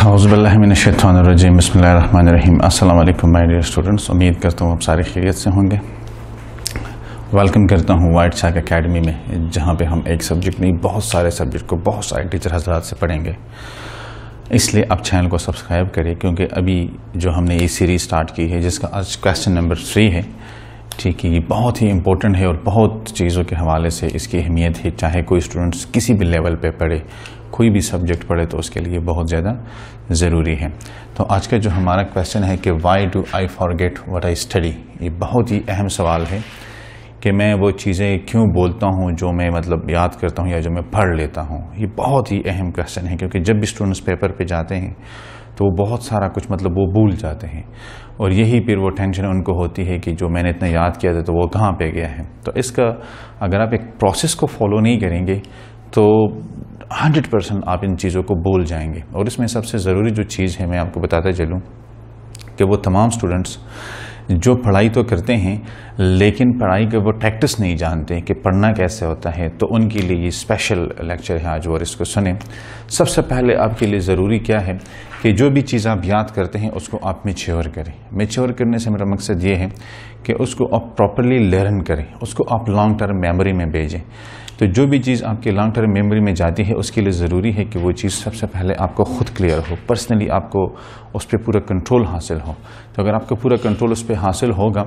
हाउसबिल्लिनशैतरजीम बसमीम अल्लाम my dear students उम्मीद करता हूँ आप सारी खैरियत से होंगे वेलकम करता हूँ वाइट शाक अकेडमी में जहाँ पे हम एक सब्जेक्ट नहीं बहुत सारे सब्जेक्ट को बहुत सारे टीचर हजरात से पढ़ेंगे इसलिए आप चैनल को सब्सक्राइब करें क्योंकि अभी जो हमने ये सीरीज़ स्टार्ट की है जिसका आज क्वेश्चन नंबर थ्री है ठीक है ये बहुत ही इंपॉर्टेंट है और बहुत चीज़ों के हवाले से इसकी अहमियत है चाहे कोई स्टूडेंट्स किसी भी लेवल पे पढ़े कोई भी सब्जेक्ट पढ़े तो उसके लिए बहुत ज़्यादा ज़रूरी है तो आज का जो हमारा क्वेश्चन है कि why do I forget what I study ये बहुत ही अहम सवाल है कि मैं वो चीज़ें क्यों बोलता हूँ जो मैं मतलब याद करता हूँ या जो मैं पढ़ लेता हूँ ये बहुत ही अहम क्वेश्चन है क्योंकि जब भी स्टूडेंट्स पेपर पे जाते हैं तो वो बहुत सारा कुछ मतलब वो भूल जाते हैं और यही फिर वो टेंशन उनको होती है कि जो मैंने इतना याद किया था तो वो कहाँ पे गया है तो इसका अगर आप एक प्रोसेस को फॉलो नहीं करेंगे तो हंड्रेड परसेंट आप इन चीज़ों को बोल जाएंगे और इसमें सबसे ज़रूरी जो चीज़ है मैं आपको बताता चलूँ कि वो तमाम स्टूडेंट्स जो पढ़ाई तो करते हैं लेकिन पढ़ाई के वो प्रैक्टिस नहीं जानते कि पढ़ना कैसे होता है तो उनके लिए ये स्पेशल लेक्चर है आज और इसको सुने सबसे पहले आपके लिए ज़रूरी क्या है कि जो भी चीज़ आप याद करते हैं उसको आप मेच्योर करें मेच्योर करने से मेरा मकसद ये है कि उसको आप प्रॉपरली लर्न करें उसको आप लॉन्ग टर्म मेमोरी में भेजें तो जो भी चीज़ आपकी लॉन्ग टर्म मेमोरी में जाती है उसके लिए ज़रूरी है कि वो चीज़ सबसे पहले आपको ख़ुद क्लियर हो पर्सनली आपको उस पर पूरा कंट्रोल हासिल हो तो अगर आपको पूरा कंट्रोल उस पर हासिल होगा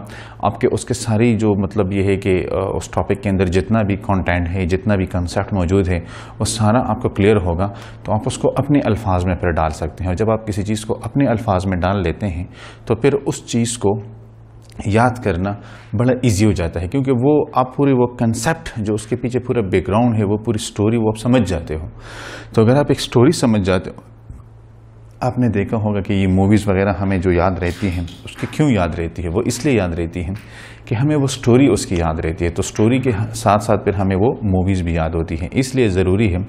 आपके उसके सारी जो मतलब ये है कि उस टॉपिक के अंदर जितना भी कॉन्टेंट है जितना भी कंसेप्ट मौजूद है वो सारा आपको क्लियर होगा तो आप उसको अपने अल्फाज में फिर डाल सकते हैं और जब आप किसी चीज़ को अपने अल्फाज में डाल लेते हैं तो फिर उस चीज़ को याद करना बड़ा इजी हो जाता है क्योंकि वो आप पूरी वो कंसेप्ट जो उसके पीछे पूरा बैकग्राउंड है वो पूरी स्टोरी वो आप समझ जाते हो तो अगर आप एक स्टोरी समझ जाते हो आपने देखा होगा कि ये मूवीज़ वगैरह हमें जो याद रहती हैं उसकी क्यों याद रहती है वो इसलिए याद रहती है कि हमें वो स्टोरी उसकी याद रहती है तो स्टोरी के साथ साथ फिर हमें वो मूवीज़ भी याद होती हैं इसलिए ज़रूरी है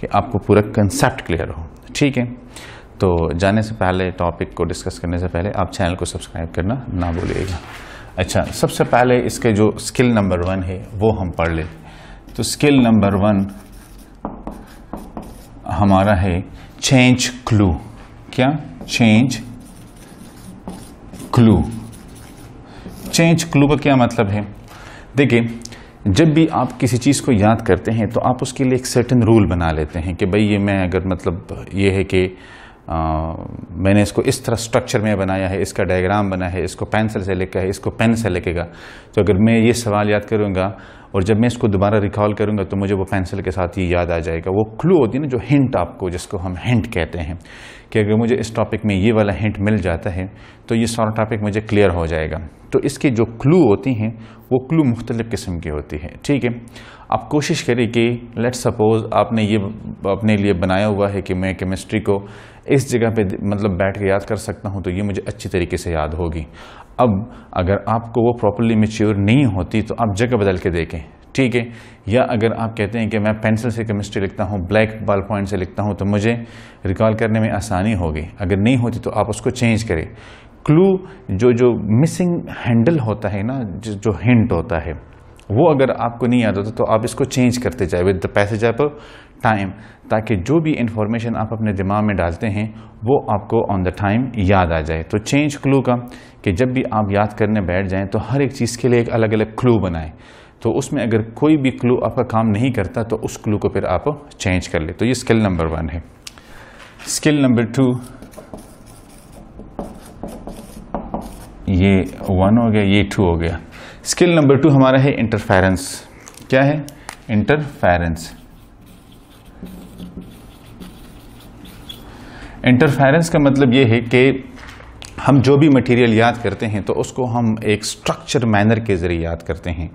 कि आपको पूरा कंसेप्ट क्लियर हो ठीक है तो जाने से पहले टॉपिक को डिस्कस करने से पहले आप चैनल को सब्सक्राइब करना ना भूलिएगा अच्छा सबसे पहले इसके जो स्किल नंबर वन है वो हम पढ़ लें तो स्किल नंबर वन हमारा है चेंज क्लू क्या चेंज क्लू चेंज क्लू का क्या मतलब है देखिए जब भी आप किसी चीज़ को याद करते हैं तो आप उसके लिए एक सर्टन रूल बना लेते हैं कि भाई ये मैं अगर मतलब ये है कि मैंने इसको इस तरह स्ट्रक्चर में बनाया है इसका डायग्राम बना है इसको पेंसिल से लिखा है इसको पेन से लिखेगा तो अगर मैं ये सवाल याद करूँगा और जब मैं इसको दोबारा रिकॉल करूँगा तो मुझे वो पेंसिल के साथ ही याद आ जाएगा वो क्लू होती है ना जो हिंट आपको जिसको हम हिंट कहते हैं कि अगर मुझे इस टॉपिक में ये वाला हिंट मिल जाता है तो ये सारा टॉपिक मुझे क्लियर हो जाएगा तो इसकी जो क्लू होती हैं वो क्लू मुख्तलिफ़ किस्म की होती है ठीक है आप कोशिश करें कि लेट्स सपोज़ आपने ये अपने लिए बनाया हुआ है कि मैं केमिस्ट्री को इस जगह पे मतलब बैठ के याद कर सकता हूँ तो ये मुझे अच्छी तरीके से याद होगी अब अगर आपको वो प्रॉपरली मेच्योर नहीं होती तो आप जगह बदल के देखें ठीक है या अगर आप कहते हैं कि मैं पेंसिल से केमिस्ट्री लिखता हूँ ब्लैक बॉल पॉइंट से लिखता हूँ तो मुझे रिकॉल करने में आसानी होगी अगर नहीं होती तो आप उसको चेंज करें क्लू जो जो मिसिंग हैंडल होता है ना जो हिंट होता है वो अगर आपको नहीं याद होता तो आप इसको चेंज करते जाए with the passage of time ताकि जो भी इंफॉर्मेशन आप अपने दिमाग में डालते हैं वो आपको ऑन द टाइम याद आ जाए तो चेंज क्लू का कि जब भी आप याद करने बैठ जाएं तो हर एक चीज़ के लिए एक अलग अलग क्लू बनाएं तो उसमें अगर कोई भी क्लू आपका काम नहीं करता तो उस क्लू को फिर आप चेंज कर ले तो ये स्किल नंबर वन है स्किल नंबर टू ये वन हो गया ये टू हो गया स्किल नंबर टू हमारा है इंटरफेरेंस क्या है इंटरफेरेंस इंटरफेरेंस का मतलब यह है कि हम जो भी मटेरियल याद करते हैं तो उसको हम एक स्ट्रक्चर मैनर के ज़रिए याद करते हैं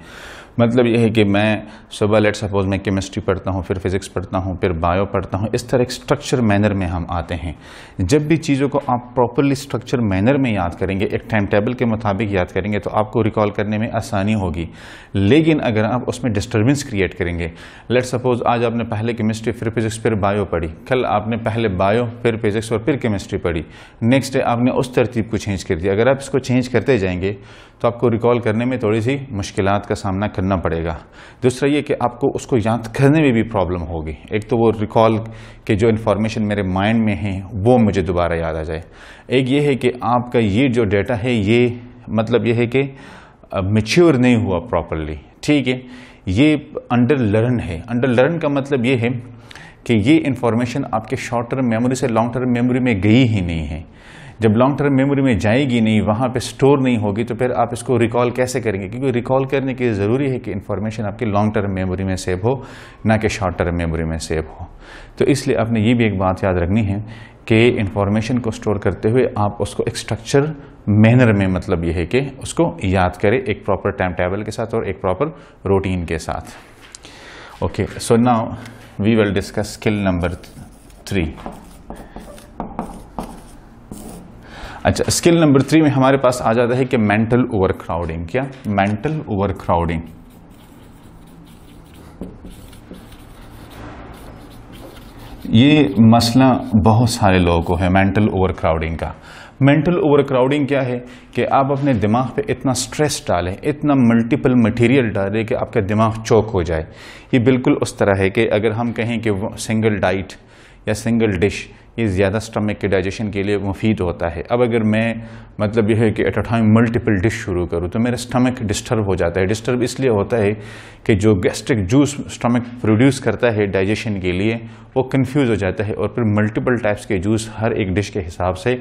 मतलब यह है कि मैं सुबह लेट सपोज़ मैं केमिस्ट्री पढ़ता हूँ फिर फिज़िक्स पढ़ता हूँ फिर बायो पढ़ता हूँ इस तरह एक स्ट्रक्चर मैनर में हम आते हैं जब भी चीज़ों को आप प्रॉपरली स्ट्रक्चर मैनर में याद करेंगे एक टाइम टेबल के मुताबिक याद करेंगे तो आपको रिकॉल करने में आसानी होगी लेकिन अगर आप उसमें डिस्टर्बेंस क्रिएट करेंगे लेट सपोज़ आज आपने पहले केमिस्ट्री फिर फिज़िक्स फिर बायो पढ़ी कल आपने पहले बायो फिर फिज़िक्स और फिर केमिस्ट्री पढ़ी नेक्स्ट डे आपने उस तरतीब को चेंज कर दिया अगर आप इसको चेंज करते जाएंगे तो आपको रिकॉल करने में थोड़ी सी मुश्किल का सामना करना पड़ेगा दूसरा ये कि आपको उसको याद करने में भी प्रॉब्लम होगी एक तो वो रिकॉल के जो इन्फॉर्मेशन मेरे माइंड में है वो मुझे दोबारा याद आ जाए एक ये है कि आपका ये जो डेटा है ये मतलब ये है कि मेच्योर नहीं हुआ प्रॉपरली ठीक है ये अंडर लर्न है अंडर लर्न का मतलब ये है कि ये इन्फॉर्मेशन आपके शॉर्ट टर्म मेमोरी से लॉन्ग टर्म मेमोरी में गई ही नहीं है जब लॉन्ग टर्म मेमोरी में जाएगी नहीं वहाँ पे स्टोर नहीं होगी तो फिर आप इसको रिकॉल कैसे करेंगे क्योंकि रिकॉल करने के लिए ज़रूरी है कि इन्फॉर्मेशन आपकी लॉन्ग टर्म मेमोरी में सेव हो ना कि शॉर्ट टर्म मेमोरी में सेव हो तो इसलिए आपने ये भी एक बात याद रखनी है कि इन्फॉर्मेशन को स्टोर करते हुए आप उसको एक स्ट्रक्चर मैनर में मतलब यह है कि उसको याद करें एक प्रॉपर टाइम टेबल के साथ और एक प्रॉपर रूटीन के साथ okay so now we will discuss skill number three अच्छा स्किल नंबर थ्री में हमारे पास आ जाता है कि मेंटल क्राउडिंग क्या मेंटल क्राउडिंग ये मसला बहुत सारे लोगों को है मेंटल क्राउडिंग का मेंटल ओवर क्राउडिंग क्या है कि आप अपने दिमाग पे इतना स्ट्रेस डालें इतना मल्टीपल मटेरियल डालें कि आपका दिमाग चौक हो जाए ये बिल्कुल उस तरह है कि अगर हम कहें कि सिंगल डाइट या सिंगल डिश ये ज़्यादा स्टमक के डाइजेशन के लिए मुफीद होता है अब अगर मैं मतलब यह है कि at a time multiple dish शुरू करूँ तो मेरा स्टमक डिस्टर्ब हो जाता है डिस्टर्ब इसलिए होता है कि जो गैस्ट्रिक जूस स्टमक प्रोड्यूस करता है डाइजेशन के लिए वो कन्फ्यूज़ हो जाता है और फिर मल्टीपल टाइप्स के जूस हर एक डिश के हिसाब से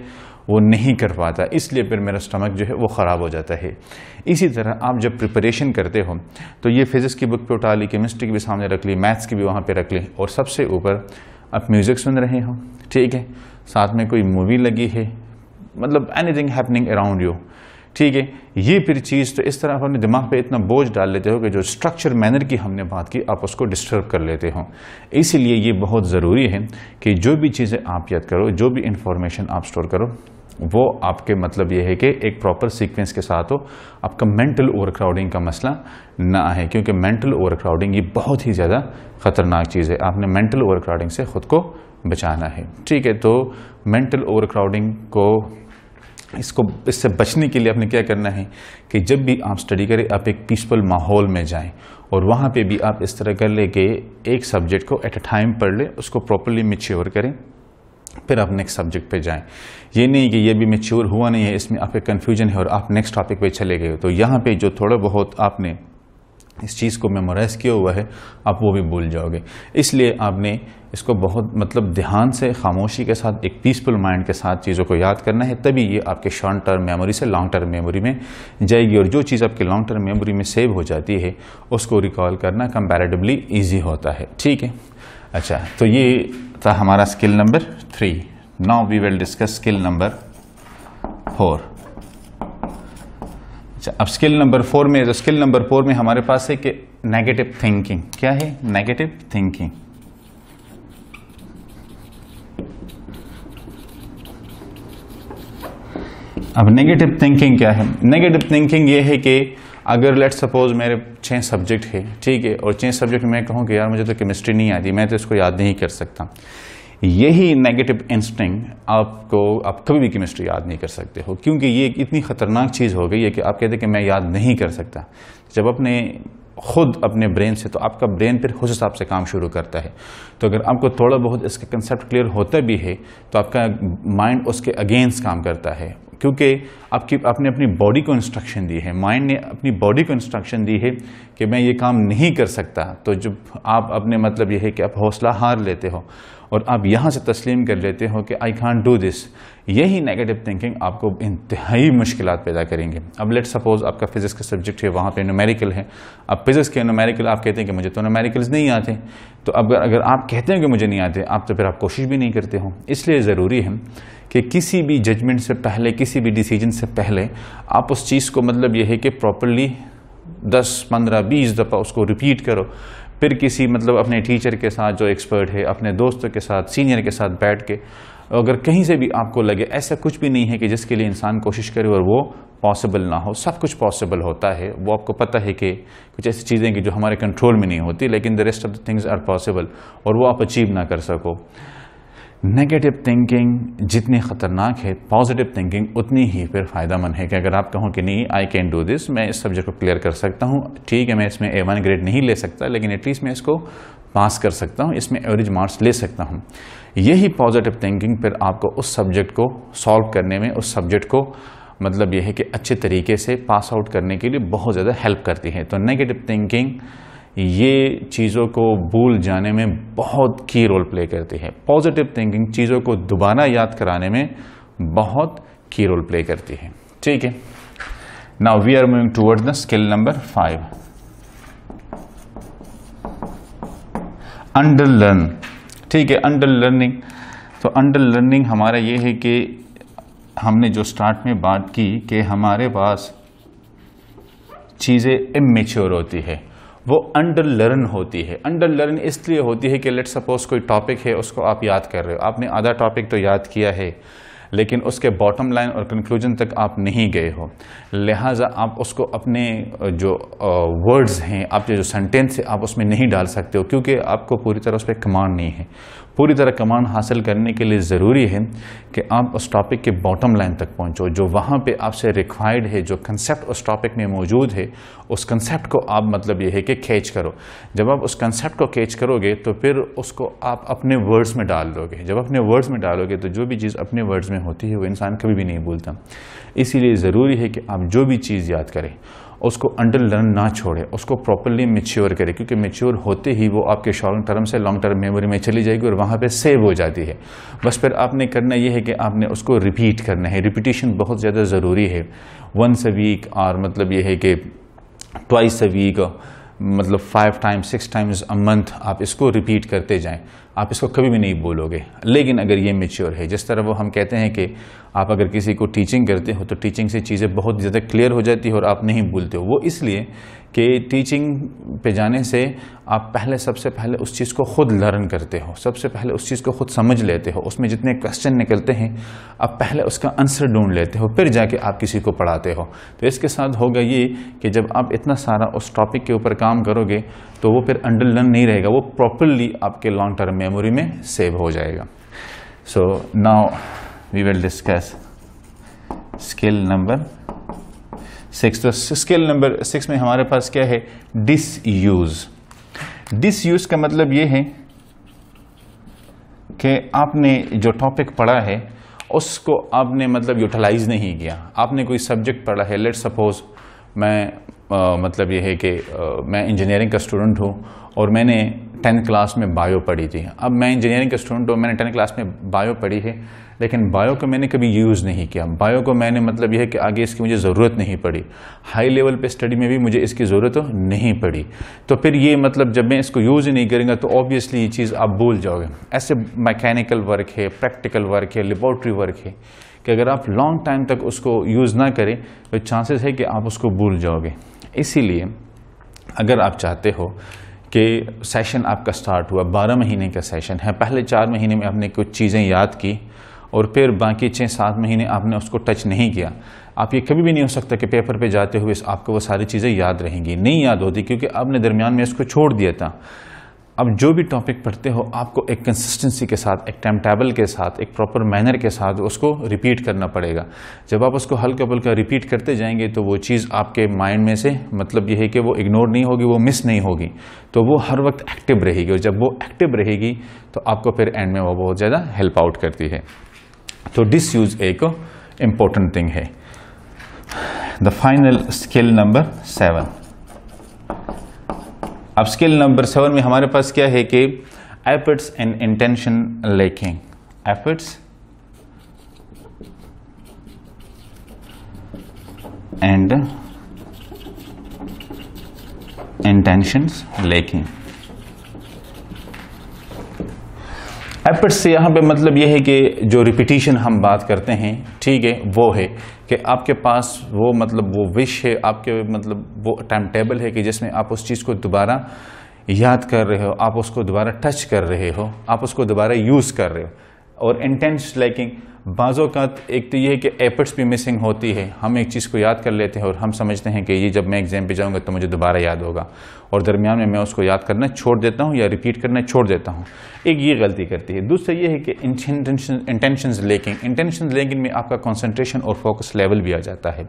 वो नहीं कर पाता इसलिए फिर मेरा स्टमक जो है वो ख़राब हो जाता है इसी तरह आप जब प्रिपरेशन करते हो तो ये फिज़िक्स की बुक पे उठा ली केमिस्ट्री की भी सामने रख ली मैथ्स की भी वहाँ पे रख ली और सबसे ऊपर आप म्यूज़िक सुन रहे हो ठीक है साथ में कोई मूवी लगी है मतलब एनीथिंग हैपनिंग अराउंड यू ठीक है ये फिर चीज़ तो इस तरह आप अपने दिमाग पे इतना बोझ डाल लेते हो कि जो स्ट्रक्चर मैनर की हमने बात की आप उसको डिस्टर्ब कर लेते हो इसीलिए ये बहुत ज़रूरी है कि जो भी चीज़ें आप याद करो जो भी इंफॉर्मेशन आप स्टोर करो वो आपके मतलब ये है कि एक प्रॉपर सीक्वेंस के साथ हो आपका मेंटल ओवरक्राउडिंग का मसला ना आए क्योंकि मेंटल ओवरक्राउडिंग ये बहुत ही ज़्यादा ख़तरनाक चीज़ है आपने मेंटल ओवरक्राउडिंग से ख़ुद को बचाना है ठीक है तो मेंटल ओवरक्राउडिंग को इसको इससे बचने के लिए आपने क्या करना है कि जब भी आप स्टडी करें आप एक पीसफुल माहौल में जाएं और वहाँ पे भी आप इस तरह कर ले कि एक सब्जेक्ट को एट अ टाइम पढ़ लें उसको प्रॉपरली मिच्योर करें फिर आप नेक्स्ट सब्जेक्ट पे जाएं ये नहीं कि ये भी मेच्योर हुआ नहीं है इसमें आप कन्फ्यूजन है और आप नेक्स्ट टॉपिक पे चले गए तो यहाँ पे जो थोड़ा बहुत आपने इस चीज़ को मेमोराइज़ किया हुआ है आप वो भी भूल जाओगे इसलिए आपने इसको बहुत मतलब ध्यान से खामोशी के साथ एक पीसफुल माइंड के साथ चीज़ों को याद करना है तभी ये आपके शॉर्ट टर्म मेमोरी से लॉन्ग टर्म मेमोरी में जाएगी और जो चीज़ आपकी लॉन्ग टर्म मेमोरी में सेव हो जाती है उसको रिकॉल करना कंपेरेटिवली ईजी होता है ठीक है अच्छा तो ये था हमारा skill number three now we will discuss skill number four अच्छा अब स्किल नंबर फोर में स्किल नंबर फोर में हमारे पास है कि नेगेटिव थिंकिंग क्या है नेगेटिव थिंकिंग अब नेगेटिव थिंकिंग क्या है नेगेटिव थिंकिंग ये है कि अगर लेट सपोज मेरे छः सब्जेक्ट है ठीक है और छः सब्जेक्ट में कहूँ कि यार मुझे तो केमिस्ट्री नहीं आती मैं तो इसको याद नहीं कर सकता यही नेगेटिव इंस्टिंग आपको आप कभी भी केमिस्ट्री याद नहीं कर सकते हो क्योंकि ये इतनी ख़तरनाक चीज़ हो गई है कि आप कहते हैं कि मैं याद नहीं कर सकता जब अपने खुद अपने ब्रेन से तो आपका ब्रेन फिर उस हिसाब से काम शुरू करता है तो अगर आपको थोड़ा बहुत इसका कंसेप्ट क्लियर होता भी है तो आपका माइंड उसके अगेंस्ट काम करता है क्योंकि आपकी आपने अपनी बॉडी को इंस्ट्रक्शन दी है माइंड ने अपनी बॉडी को इंस्ट्रक्शन दी है कि मैं ये काम नहीं कर सकता तो जब आप अपने मतलब ये है कि आप हौसला हार लेते हो और आप यहाँ से तस्लीम कर लेते हो कि आई कॉन्ट डू दिस यही नेगेटिव थिंकिंग आपको इंतहाई मुश्किल पैदा करेंगे अब लेट सपोज़ आपका फिज़िक्स का सब्जेक्ट है वहाँ पे नोमेरिकल है अब फिज़िक्स के नोमेरिकल आप कहते हैं कि मुझे तो नोमेरिकल्स नहीं आते तो अब अगर आप कहते हैं कि मुझे नहीं आते आप तो फिर आप कोशिश भी नहीं करते हो इसलिए ज़रूरी है कि किसी भी जजमेंट से पहले किसी भी डिसीजन से पहले आप उस चीज़ को मतलब यह है कि प्रॉपरली दस पंद्रह बीस दफ़ा उसको रिपीट करो फिर किसी मतलब अपने टीचर के साथ जो एक्सपर्ट है अपने दोस्तों के साथ सीनियर के साथ बैठ के अगर कहीं से भी आपको लगे ऐसा कुछ भी नहीं है कि जिसके लिए इंसान कोशिश करे और वो पॉसिबल ना हो सब कुछ पॉसिबल होता है वो आपको पता है कि कुछ ऐसी चीज़ें कि जो हमारे कंट्रोल में नहीं होती लेकिन the rest of the things are possible और वो आप अचीव ना कर सको नेगेटिव थिंकिंग जितनी ख़तरनाक है पॉजिटिव थिंकिंग उतनी ही फिर फ़ायदा मंद है कि अगर आप कहो कि नहीं आई कैन डू दिस मैं इस सब्जेक्ट को क्लियर कर सकता हूँ ठीक है मैं इसमें ए वन ग्रेड नहीं ले सकता लेकिन एटलीस्ट मैं इसको पास कर सकता हूँ इसमें एवरेज मार्क्स ले सकता हूँ यही पॉजिटिव थिंकिंग फिर आपको उस सब्जेक्ट को सॉल्व करने में उस सब्जेक्ट को मतलब यह है कि अच्छे तरीके से पास आउट करने के लिए बहुत ज़्यादा हेल्प करती है तो नेगेटिव थिंकिंग ये चीज़ों को भूल जाने में बहुत की रोल प्ले करती है पॉजिटिव थिंकिंग चीज़ों को दोबारा याद कराने में बहुत की रोल प्ले करती है ठीक है now we are moving toward the skill number five underlearn ठीक है अंडर लर्निंग तो अंडर लर्निंग हमारा ये है कि हमने जो स्टार्ट में बात की कि हमारे पास चीज़ें इमेच्योर होती है वो अंडर लर्न होती है अंडर लर्न इसलिए होती है कि लेट सपोज कोई टॉपिक है उसको आप याद कर रहे हो आपने आधा टॉपिक तो याद किया है लेकिन उसके बॉटम लाइन और कंक्लूजन तक आप नहीं गए हो लिहाजा आप उसको अपने जो वर्ड्स हैं आपके जो सेंटेंस है आप उसमें नहीं डाल सकते हो क्योंकि आपको पूरी तरह उस पर कमांड नहीं है पूरी तरह कमान हासिल करने के लिए ज़रूरी है कि आप उस टॉपिक के बॉटम लाइन तक पहुँचो जो वहाँ पे आपसे रिक्वायर्ड है जो कंसेप्ट उस टॉपिक में मौजूद है उस कंसेप्ट को आप मतलब ये है कि कैच करो जब आप उस कंसेप्ट को कैच करोगे तो फिर उसको आप अपने वर्ड्स में डाल दोगे जब अपने वर्ड्स में डालोगे तो जो भी चीज़ अपने वर्ड्स में होती है वो इंसान कभी भी नहीं भूलता इसीलिए ज़रूरी है कि आप जो भी चीज़ याद करें उसको अंडर लर्न ना छोड़े उसको प्रॉपरली मेच्योर करे क्योंकि मेच्योर होते ही वो आपके शॉर्ट टर्म से लॉन्ग टर्म मेमोरी में चली जाएगी और वहाँ पे सेव हो जाती है बस फिर आपने करना ये है कि आपने उसको रिपीट करना है रिपीटेशन बहुत ज़्यादा ज़रूरी है वंस अ वीक और मतलब ये है कि ट्वाइस अ वीक मतलब five times six times a month आप इसको रिपीट करते जाएँ आप इसको कभी भी नहीं बोलोगे लेकिन अगर ये मेच्योर है जिस तरह वो हम कहते हैं कि आप अगर किसी को टीचिंग करते हो तो टीचिंग से चीज़ें बहुत ज़्यादा क्लियर हो जाती है और आप नहीं भूलते हो वो इसलिए कि टीचिंग पे जाने से आप पहले सबसे पहले उस चीज़ को खुद लर्न करते हो सबसे पहले उस चीज़ को खुद समझ लेते हो उसमें जितने क्वेश्चन निकलते हैं आप पहले उसका आंसर ढूंढ लेते हो फिर जाके आप किसी को पढ़ाते हो तो इसके साथ होगा ये कि जब आप इतना सारा उस टॉपिक के ऊपर काम करोगे तो वो फिर अंडर लर्न नहीं रहेगा वो प्रॉपरली आपके लॉन्ग टर्म में मेमोरी में सेव हो जाएगा so now we will discuss skill number six तो स्किल नंबर सिक्स में हमारे पास क्या है डिस यूज का मतलब ये है कि आपने जो टॉपिक पढ़ा है उसको आपने मतलब यूटिलाइज नहीं किया आपने कोई सब्जेक्ट पढ़ा है लेट सपोज मैं आ, मतलब ये है कि आ, मैं इंजीनियरिंग का स्टूडेंट हूँ और मैंने टेंथ क्लास में बायो पढ़ी थी अब मैं इंजीनियरिंग का स्टूडेंट हूँ मैंने टेंथ क्लास में बायो पढ़ी है लेकिन बायो को मैंने कभी यूज़ नहीं किया बायो को मैंने मतलब यह है कि आगे इसकी मुझे ज़रूरत नहीं पड़ी हाई लेवल पे स्टडी में भी मुझे इसकी ज़रूरत तो नहीं पड़ी तो फिर ये मतलब जब मैं इसको यूज़ ही नहीं करूँगा तो ऑब्वियसली ये चीज़ आप भूल जाओगे ऐसे मैकेनिकल वर्क है प्रैक्टिकल वर्क है लेबॉर्ट्री वर्क है कि अगर आप लॉन्ग टाइम तक उसको यूज़ ना करें तो चांसेस है कि आप उसको भूल जाओगे इसीलिए अगर आप चाहते हो कि सेशन आपका स्टार्ट हुआ बारह महीने का सेशन है पहले चार महीने में आपने कुछ चीज़ें याद की और फिर बाकी छः सात महीने आपने उसको टच नहीं किया आप ये कभी भी नहीं हो सकता कि पेपर पे जाते हुए आपको वो सारी चीज़ें याद रहेंगी नहीं याद होती क्योंकि आपने दरमियान में इसको छोड़ दिया था अब जो भी टॉपिक पढ़ते हो आपको एक कंसिस्टेंसी के साथ एक टाइम टेबल के साथ एक प्रॉपर मैनर के साथ उसको रिपीट करना पड़ेगा जब आप उसको हल्का पल्का रिपीट करते जाएंगे तो वो चीज़ आपके माइंड में से मतलब ये है कि वो इग्नोर नहीं होगी वो मिस नहीं होगी तो वो हर वक्त एक्टिव रहेगी और जब वो एक्टिव रहेगी तो आपको फिर एंड में वो बहुत ज़्यादा हेल्प आउट करती है तो डिसयूज़ एक इम्पॉर्टेंट थिंग है the final skill number seven अब स्किल नंबर सेवन में हमारे पास क्या है कि efforts and intention lacking efforts and intention lacking effort से यहाँ पे मतलब ये है कि जो रिपीटिशन हम बात करते हैं ठीक है वो है कि आपके पास वो मतलब वो विश है आपके मतलब वो टाइम टेबल है कि जिसमें आप उस चीज़ को दोबारा याद कर रहे हो आप उसको दोबारा टच कर रहे हो आप उसको दोबारा यूज़ कर रहे हो और इंटेंस लाइकिंग बाजात एक तो ये है कि एफर्ट्स भी मिसिंग होती है हम एक चीज़ को याद कर लेते हैं और हम समझते हैं कि ये जब मैं एग्ज़ाम पे जाऊँगा तो मुझे दोबारा याद होगा और दरमियान में मैं उसको याद करना छोड़ देता हूँ या रिपीट करना छोड़ देता हूँ एक ये गलती करती है दूसरा ये है कि इंटेंशन इंटेंशन लेकिन इंटेंशन लेकिन में आपका कॉन्सनट्रेशन और फोकस लेवल भी आ जाता है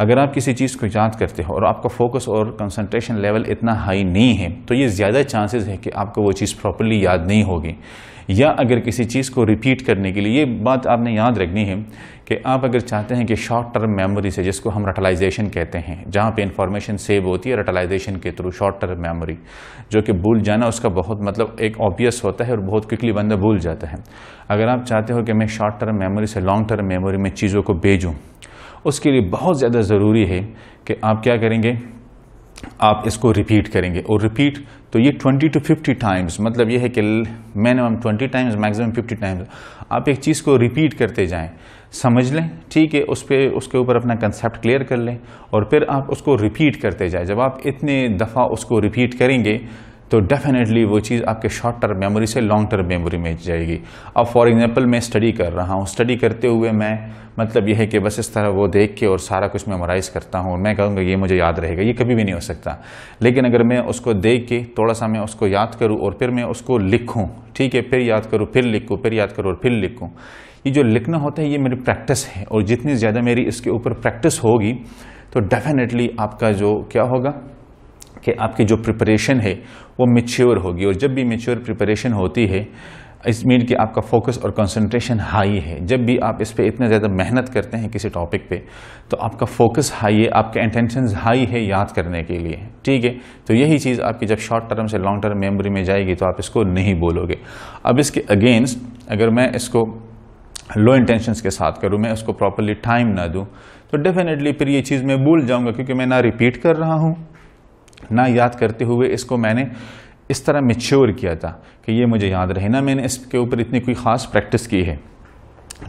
अगर आप किसी चीज़ को याद करते हो और आपका फोकस और कंसंट्रेशन लेवल इतना हाई नहीं है तो ये ज़्यादा चांसेस है कि आपको वो चीज़ प्रॉपरली याद नहीं होगी या अगर किसी चीज़ को रिपीट करने के लिए ये बात आपने याद रखनी है कि आप अगर चाहते हैं कि शॉर्ट टर्म मेमोरी से जिसको हम रटलाइजेशन कहते हैं जहाँ पे इन्फॉर्मेशन सेव होती है रटलाइजेशन के थ्रू शॉर्ट टर्म मेमोरी जो कि भूल जाना उसका बहुत मतलब एक ऑबियस होता है और बहुत क्विकली बंदा भूल जाता है अगर आप चाहते हो कि मैं शॉर्ट टर्म मेमोरी से लॉन्ग टर्म मेमोरी में चीज़ों को भेजूँ उसके लिए बहुत ज़्यादा ज़रूरी है कि आप क्या करेंगे आप इसको रिपीट करेंगे और रिपीट तो ये 20 टू 50 टाइम्स मतलब ये है कि मिनिमम 20 टाइम्स मैक्सिमम 50 टाइम्स आप एक चीज़ को रिपीट करते जाएं समझ लें ठीक है उस पर उसके ऊपर अपना कंसेप्ट क्लियर कर लें और फिर आप उसको रिपीट करते जाएं जब आप इतने दफ़ा उसको रिपीट करेंगे तो डेफिनेटली वो चीज़ आपके शॉर्ट टर्म मेमोरी से लॉन्ग टर्म मेमोरी में जाएगी अब फॉर एग्जांपल मैं स्टडी कर रहा हूँ स्टडी करते हुए मैं मतलब यह है कि बस इस तरह वो देख के और सारा कुछ मेमोराइज़ करता हूँ और मैं कहूँगा ये मुझे याद रहेगा ये कभी भी नहीं हो सकता लेकिन अगर मैं उसको देख के थोड़ा सा मैं उसको याद करूँ और फिर मैं उसको लिखूँ ठीक है फिर याद करूँ फिर लिखूँ फिर याद करूँ और फिर लिखूँ ये जो लिखना होता है ये मेरी प्रैक्टिस है और जितनी ज़्यादा मेरी इसके ऊपर प्रैक्टिस होगी तो डेफिनेटली आपका जो क्या होगा कि आपकी जो प्रिपरेशन है वो मेच्योर होगी और जब भी मेच्योर प्रिपरेशन होती है इस मीन कि आपका फोकस और कंसंट्रेशन हाई है जब भी आप इस पर इतना ज़्यादा मेहनत करते हैं किसी टॉपिक पे तो आपका फोकस हाई है आपके इंटेंशन हाई है याद करने के लिए ठीक है तो यही चीज़ आपकी जब शॉर्ट टर्म से लॉन्ग टर्म मेमोरी में जाएगी तो आप इसको नहीं बोलोगे अब इसके अगेंस्ट अगर मैं इसको लो इंटेंशंस के साथ करूँ मैं उसको प्रॉपरली टाइम ना दूँ तो डेफिनेटली फिर ये चीज़ मैं भूल जाऊँगा क्योंकि मैं ना रिपीट कर रहा हूँ ना याद करते हुए इसको मैंने इस तरह मेच्योर किया था कि ये मुझे याद रहे ना मैंने इसके ऊपर इतनी कोई ख़ास प्रैक्टिस की है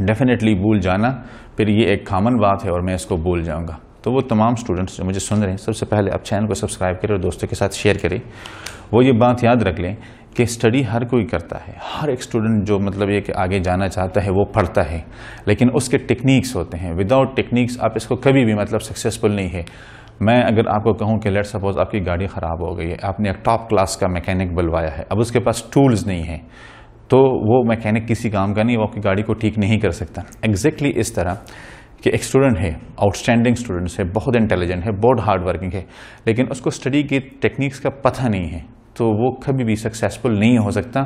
डेफिनेटली भूल जाना फिर ये एक कामन बात है और मैं इसको भूल जाऊँगा तो वो तमाम स्टूडेंट्स जो मुझे सुन रहे हैं सबसे पहले आप चैनल को सब्सक्राइब करें और दोस्तों के साथ शेयर करें वो ये बात याद रख लें कि स्टडी हर कोई करता है हर एक स्टूडेंट जो मतलब ये कि आगे जाना चाहता है वो पढ़ता है लेकिन उसके टेक्निक्स होते हैं विदाउट टेक्निक्स आप इसको कभी भी मतलब सक्सेसफुल नहीं है मैं अगर आपको कहूँ कि लेट सपोज़ आपकी गाड़ी ख़राब हो गई है आपने एक टॉप क्लास का मैकेनिक बुलवाया है अब उसके पास टूल्स नहीं है तो वो मैकेनिक किसी काम का नहीं वो आपकी गाड़ी को ठीक नहीं कर सकता एग्जैक्टली exactly इस तरह कि एक स्टूडेंट है आउटस्टैंडिंग स्टूडेंट्स है बहुत इंटेलिजेंट है बहुत हार्ड वर्किंग है लेकिन उसको स्टडी की टेक्निक्स का पता नहीं है तो वो कभी भी सक्सेसफुल नहीं हो सकता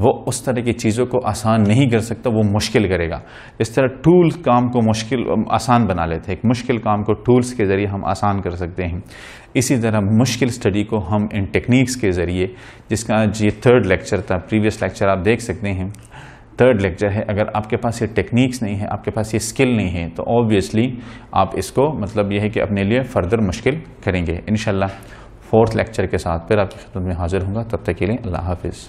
वो उस तरह की चीज़ों को आसान नहीं कर सकता वो मुश्किल करेगा इस तरह टूल काम को मुश्किल आसान बना लेते हैं एक मुश्किल काम को टूल्स के ज़रिए हम आसान कर सकते हैं इसी तरह मुश्किल स्टडी को हम इन टेक्निक्स के ज़रिए जिसका ये थर्ड लेक्चर था प्रीवियस लेक्चर आप देख सकते हैं थर्ड लेक्चर है अगर आपके पास ये टेक्निक्स नहीं है आपके पास ये स्किल नहीं है तो ऑब्वियसली आप इसको मतलब ये है कि अपने लिए फ़र्दर मुश्किल करेंगे इनशाला फोर्थ लेक्चर के साथ फिर आपकी खिदमत में हाजिर होंगे तब तक के लिए अल्लाह हाफिज़